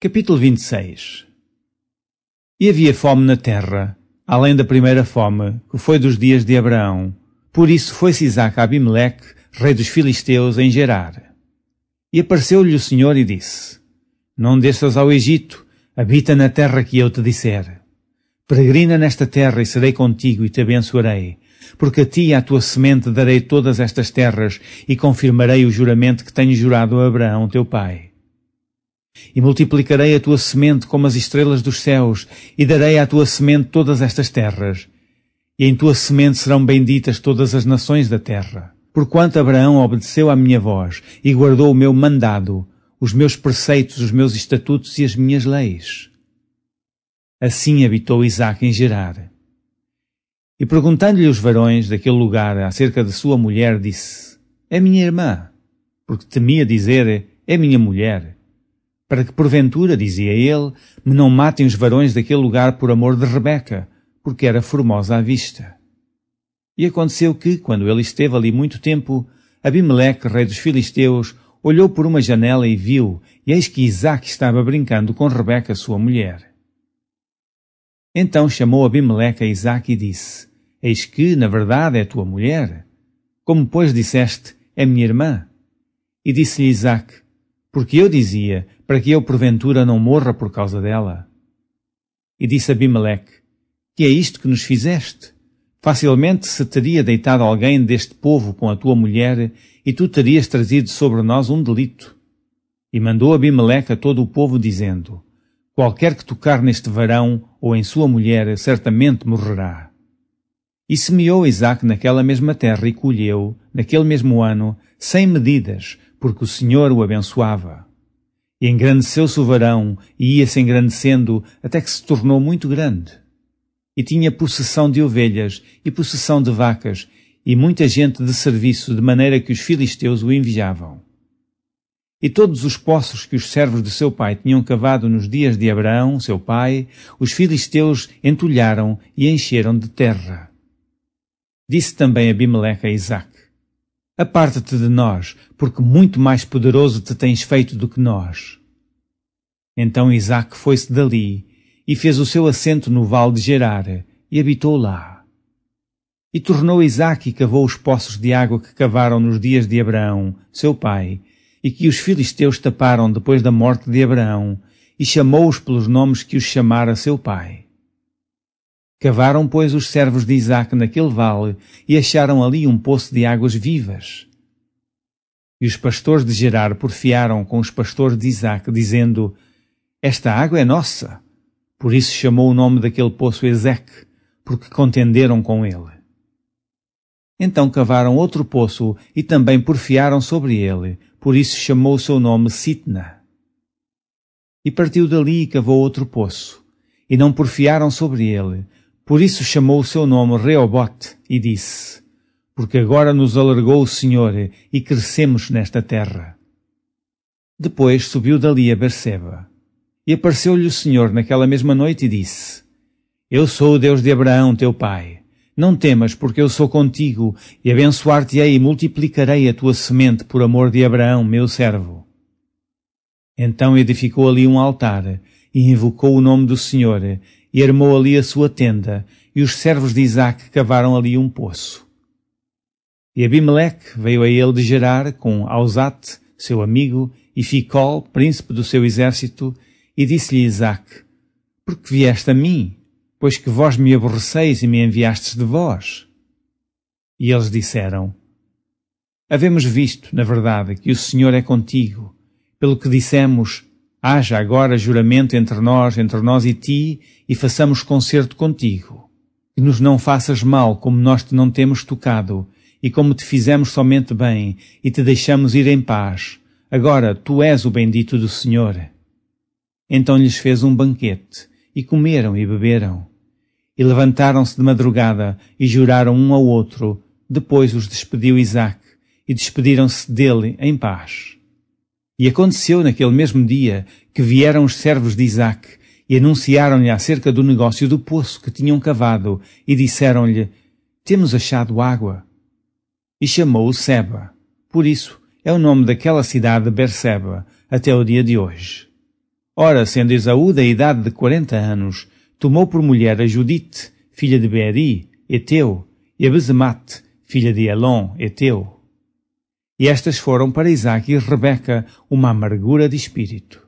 Capítulo 26 E havia fome na terra, além da primeira fome, que foi dos dias de Abraão. Por isso foi-se Isaac a Abimeleque, rei dos filisteus, em Gerar. E apareceu-lhe o Senhor e disse, Não desças ao Egito, habita na terra que eu te disser. Peregrina nesta terra e serei contigo e te abençoarei, porque a ti e à tua semente darei todas estas terras e confirmarei o juramento que tenho jurado a Abraão teu pai e multiplicarei a tua semente como as estrelas dos céus, e darei à tua semente todas estas terras. E em tua semente serão benditas todas as nações da terra. Porquanto Abraão obedeceu à minha voz e guardou o meu mandado, os meus preceitos, os meus estatutos e as minhas leis. Assim habitou Isaac em Gerar. E perguntando-lhe os varões daquele lugar acerca de sua mulher, disse: É minha irmã, porque temia dizer: É minha mulher para que porventura, dizia ele, me não matem os varões daquele lugar por amor de Rebeca, porque era formosa à vista. E aconteceu que, quando ele esteve ali muito tempo, Abimeleque, rei dos filisteus, olhou por uma janela e viu, e eis que Isaac estava brincando com Rebeca, sua mulher. Então chamou Abimeleque a Isaac e disse, Eis que, na verdade, é tua mulher. Como, pois, disseste, é minha irmã? E disse-lhe Isaac, porque eu dizia, para que eu porventura não morra por causa dela. E disse Abimeleque, que é isto que nos fizeste? Facilmente se teria deitado alguém deste povo com a tua mulher, e tu terias trazido sobre nós um delito. E mandou Abimeleque a todo o povo, dizendo, Qualquer que tocar neste varão ou em sua mulher, certamente morrerá. E semeou Isaac naquela mesma terra e colheu, naquele mesmo ano, sem medidas, porque o Senhor o abençoava. E engrandeceu-se o varão e ia-se engrandecendo até que se tornou muito grande. E tinha possessão de ovelhas e possessão de vacas e muita gente de serviço, de maneira que os filisteus o enviavam. E todos os poços que os servos de seu pai tinham cavado nos dias de Abraão, seu pai, os filisteus entulharam e encheram de terra. Disse também Abimeleque a Isaac: Aparta-te de nós, porque muito mais poderoso te tens feito do que nós. Então Isaac foi-se dali e fez o seu assento no vale de Gerar e habitou lá. E tornou Isaac e cavou os poços de água que cavaram nos dias de Abraão, seu pai, e que os filisteus taparam depois da morte de Abraão, e chamou-os pelos nomes que os chamara seu pai. Cavaram, pois, os servos de Isaac naquele vale e acharam ali um poço de águas vivas. E os pastores de Gerar porfiaram com os pastores de Isaac, dizendo: Esta água é nossa. Por isso chamou o nome daquele poço Ezeque, porque contenderam com ele. Então cavaram outro poço e também porfiaram sobre ele, por isso chamou o seu nome Sitna. E partiu dali e cavou outro poço, e não porfiaram sobre ele, por isso chamou o seu nome Reobote e disse: Porque agora nos alargou o Senhor e crescemos nesta terra. Depois subiu dali a Berseba. E apareceu-lhe o Senhor naquela mesma noite e disse: Eu sou o Deus de Abraão, teu pai. Não temas, porque eu sou contigo, e abençoar-te-ei e multiplicarei a tua semente por amor de Abraão, meu servo. Então edificou ali um altar e invocou o nome do Senhor e armou ali a sua tenda, e os servos de Isaac cavaram ali um poço. E Abimeleque veio a ele de Gerar com Ausate, seu amigo, e Ficol, príncipe do seu exército, e disse-lhe Isaac, Por que vieste a mim? Pois que vós me aborreceis e me enviastes de vós. E eles disseram, Havemos visto, na verdade, que o Senhor é contigo, pelo que dissemos, Haja agora juramento entre nós, entre nós e ti, e façamos concerto contigo. Que nos não faças mal, como nós te não temos tocado, e como te fizemos somente bem, e te deixamos ir em paz. Agora tu és o bendito do Senhor. Então lhes fez um banquete, e comeram e beberam. E levantaram-se de madrugada, e juraram um ao outro. Depois os despediu Isaac, e despediram-se dele em paz. E aconteceu naquele mesmo dia que vieram os servos de Isaac e anunciaram-lhe acerca do negócio do poço que tinham cavado e disseram-lhe: Temos achado água. E chamou-o Seba. Por isso é o nome daquela cidade Berseba até o dia de hoje. Ora, sendo Esaú da idade de quarenta anos, tomou por mulher a Judite, filha de Beri, Eteu, e a Bezemate, filha de Elon, Eteu e estas foram para Isaac e Rebeca uma amargura de espírito.